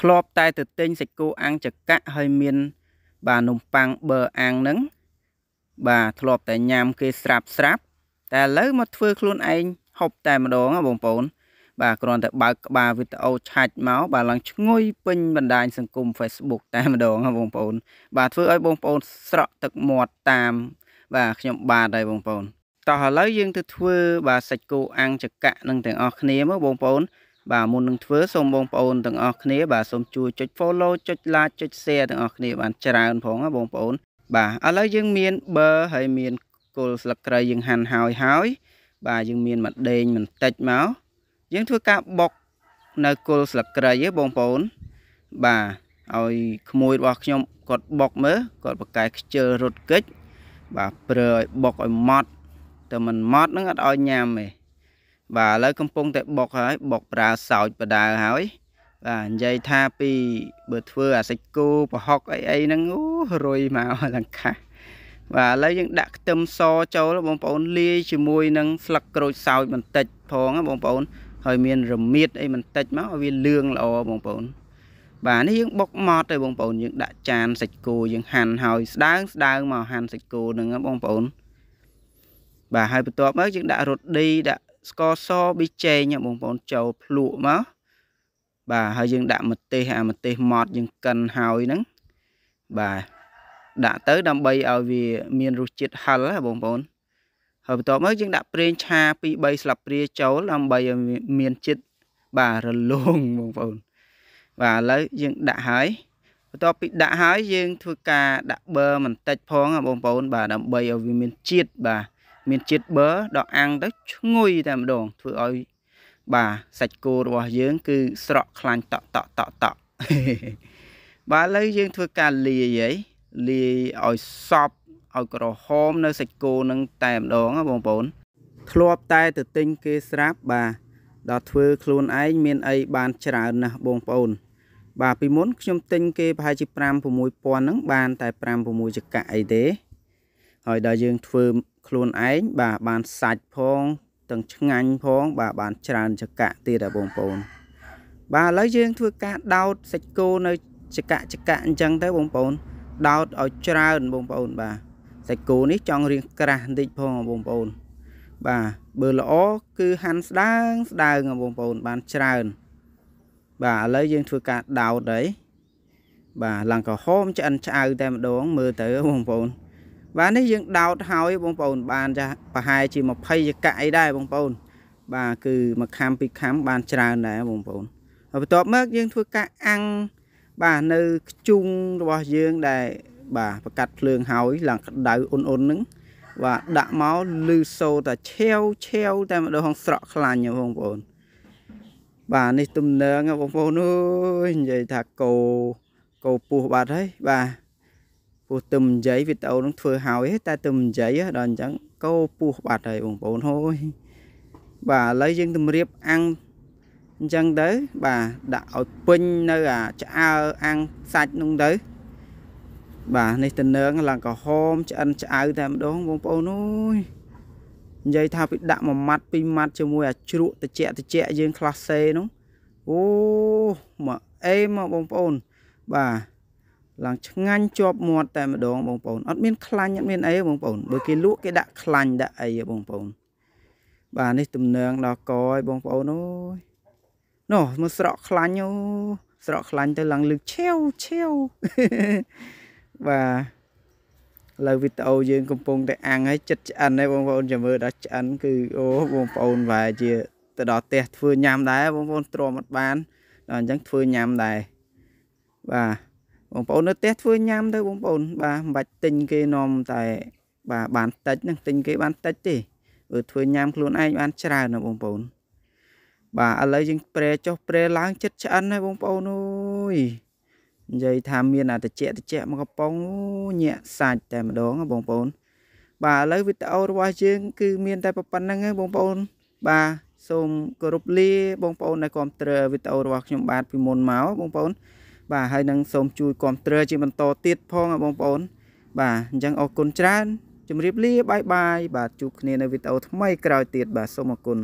ធ្លាប់តែទៅទិញសាច់គោអាំងចកៈហើយមាន បាទនំប៉័ងប៊ឺអាំងហ្នឹងបាទធ្លាប់តែញ៉ាំគេស្រាប់ស្រាប់តែឥឡូវមកធ្វើខ្លួនឯងហូបតែម្ដងបងប្អូន បាទគ្រាន់តែបើកក្បាលវីដេអូឆាច់មកបាទឡើងឈ្ងុយពេញបណ្ដាញសង្គម Facebook តែម្ដងបងប្អូន បាទធ្វើឲ្យបងប្អូនស្រក់ទឹកមាត់តាម បាទខ្ញុំបាទហើយបងប្អូនតោះឥឡូវយើងទៅធ្វើបាទសាច់គោអាំងចកៈនឹងទាំងអស់គ្នាមើលបងប្អូនបាទមុននឹងធ្វើសូមបងប្អូនទាំងអស់គ្នាបាទសូមជួយចុច follow ចុច like ចុច share ទាំងអស់គ្នាបានច្រើនផងណាបងប្អូន បាទឥឡូវយើងមានប៊ឺហើយមានគល់ស្លឹកគ្រៃយើងហាន់ហើយហើយបាទយើងមានម្ដេងបន្តិចមកយើងធ្វើការបុកនៅគល់ស្លឹកគ្រៃហ៎បងប្អូនបាទឲ្យក្មួយរបស់ខ្ញុំគាត់បុកមើលគាត់បកកែខ្ជិលរត់កិច្ចបាទព្រើឲ្យបុកឲ្យម៉ត់តែមិនម៉ត់នឹងអត់ឲ្យញ៉ាំទេបាទឥឡូវកំពុងតែបុកហើយបុកប្រើសោចបដាលហើយបាទនិយាយថាពីបើធ្វើអាសាច់គោប្រហុកអីអីហ្នឹងអូរុយមកលង្កាបាទឥឡូវយើងដាក់ខ្ទឹមសចូលបងប្អូន លាយជាមួយនឹងស្លឹកក្រូចសើចបន្តិចផងបងប្អូន ហើយមានរមៀតអីបន្តិចមកឲ្យវាលឿងល្អបងប្អូនបាទនេះយើងបុកម៉ត់ទៅបងប្អូនយើងដាក់ចានសាច់គោយើងហាន់ហើយស្ដើងស្ដើងមកហាន់សាច់គោហ្នឹងបងប្អូនបាទហើយបន្ទាប់មកយើងដាក់រ៉ូឌីដាក់ស្ករសប៊ីចេងបងប្អូនចូលភ្លក់មកបាទហើយយើងដាក់ម្ទេសអាម្ទេសម៉ត់យើងកិនហើយហ្នឹងបាទដាក់ទៅដើម្បីឲ្យវាមានរសជាតិហឹរបងប្អូនហើយបន្ទាប់មកយើងដាក់ប្រេងឆា2 3ស្លាបព្រាចូលដើម្បីឲ្យមានជាតិបាទរលោងបងប្អូនបាទឥឡូវយើងដាក់ហើយបន្ទាប់ពីដាក់ហើយយើងធ្វើការដាក់ប៊ឺបន្តិច ផងបងប្អូនបាទដើម្បីឲ្យវាមានជាតិបាទមានជាតិប៊ឺដល់អាំងទៅឈ្ងុយតែម្ដងធ្វើឲ្យបាទសាច់គោរបស់យើង គឺស្រក់ខ្លាញ់តក់តក់តក់តក់បាទឥឡូវយើងធ្វើការលាយហើយលាយឲ្យសពឲ្យក្រហមនៅសាច់គោនឹងតែម្ដងណាបងប្អូនធ្លាប់តែទៅទិញគេស្រាប់បាទដល់ធ្វើ ខ្លួនឯងមានអីបាន ច្រើនណាស់បងប្អូន បាទពីមុនខ្ញុំទិញគេប្រហែលជា5 6000ហ្នឹងបាន តែ5 6ចកៈអីទេហើយដល់យើងធ្វើខ្លួនឯងបាទបានសាច់ផងទាំងឆ្ងាញ់ផងបាទបានច្រើនចកៈទៀតហ៎បងប្អូនបាទឥឡូវយើង ធ្វើការដោតសាច់គោនៅចកៈចកៈអញ្ចឹងទៅបងប្អូនដោតឲ្យច្រើនបងប្អូនបាទសាច់គោនេះចង់រៀងក្រាស់បន្តិចផងបងប្អូនបាទបើល្អគឺហាន់ស្ដើងស្ដើងបងប្អូន បានច្រើនបាទឥឡូវយើងធ្វើការដោតហើយបាទឡើងក្រហមឆ្អិនឆ្អៅតែម្ដងមើលទៅបងប្អូនបាទនេះយើងដោតហើយបងប្អូនបានចាប្រហែលជា20ចកអីដែរបងប្អូន បាទគឺមួយខាំពីរខាំបានច្រើនដែរបងប្អូនហើយបន្ទាប់មកយើងធ្វើការអាំងបាទនៅខ្ជុងរបស់យើងដែលបាទប្រកាត់ភ្លើងហើយឡើងក្តៅអ៊ុនអ៊ុនហ្នឹងបាទដាក់មកលឺសូតាឆាវឆាវតែម្ដងស្រក់ខ្លាញ់បងប្អូនបាទនេះទំនើងបងប្អូនអើយនិយាយថាគោគោពោះបាត់ហើយបាទពោះទឹមញ៉ៃវីដេអូនឹងធ្វើហើយតែទឹមញ៉ៃដល់អញ្ចឹងកោពោះបាត់ហើយបងប្អូនហូយបាទឥឡូវយើងទម្រាបអាំងអញ្ចឹងទៅបាទដាក់ឲ្យពេញនៅអាឆ្អើអាំងសាច់នោះទៅបាទនេះតនើងឡើងក្រហមឆ្អិនឆ្អៅតែម្ដងបងប្អូនអើយនិយាយថាពីដាក់មួយម៉ាត់ពីរម៉ាត់ជាមួយអាជ្រក់តិចតិចយើង class C នោះអូមកអេមកបងប្អូនបាទឡើងឆ្ងាញ់ជាប់មាត់តែម្ដងបងប្អូនអត់មានខ្លាញ់អត់មានអីបងប្អូនបើគេលក់គេដាក់ខ្លាញ់ដាក់អីបងប្អូនបាទនេះទំនើងដល់កឲ្យបងប្អូនអូយនោះមកស្រក់ខ្លាញ់អូស្រក់ខ្លាញ់ទៅឡើងលឹកឆាវឆាវបាទឥឡូវវីដេអូយើងកំពុងតែអាំងហើយចិត្តឆ្អិនហើយបងប្អូនចាំមើលដល់ឆ្អិនគឺអូបងប្អូនប្រហែលជាទៅដល់ផ្ទះធ្វើញ៉ាំដែរបងប្អូនទ្រាំអត់បានដល់អញ្ចឹងធ្វើញ៉ាំដែរបាទបងប្អូននៅផ្ទះធ្វើញ៉ាំទៅបងប្អូនបាទមិនបាច់ទិញគេនាំតែបាទបានតិចនឹងទិញគេបានតិចទេធ្វើធ្វើញ៉ាំខ្លួនឯងបានច្រើនណាបងប្អូន បាទឥឡូវយើងប្រែចុះប្រែឡើងចិត្តឆ្អិនហើយបងប្អូនអើយនិយាយថាមានអាតិចតិចមកកំប៉ុងញាក់សាច់តែម្ដងបងប្អូន បាទឥឡូវវីដេអូរបស់យើង គឺមានតែប៉ុណ្្នឹងឯងបងប្អូន បាទសូមគោរពលាបងប្អូនដែលគាំទ្រវីដេអូរបស់ខ្ញុំបាទពីមុនមកបងប្អូនបាទហើយនឹងសូមជួយគាំទ្រជាបន្តទៀតផងបងប្អូនបាទអញ្ចឹងអរគុណច្រើនជម្រាបលាបាយបាយបាទជួបគ្នានៅវីដេអូថ្មីក្រោយទៀតបាទសូមអរគុណ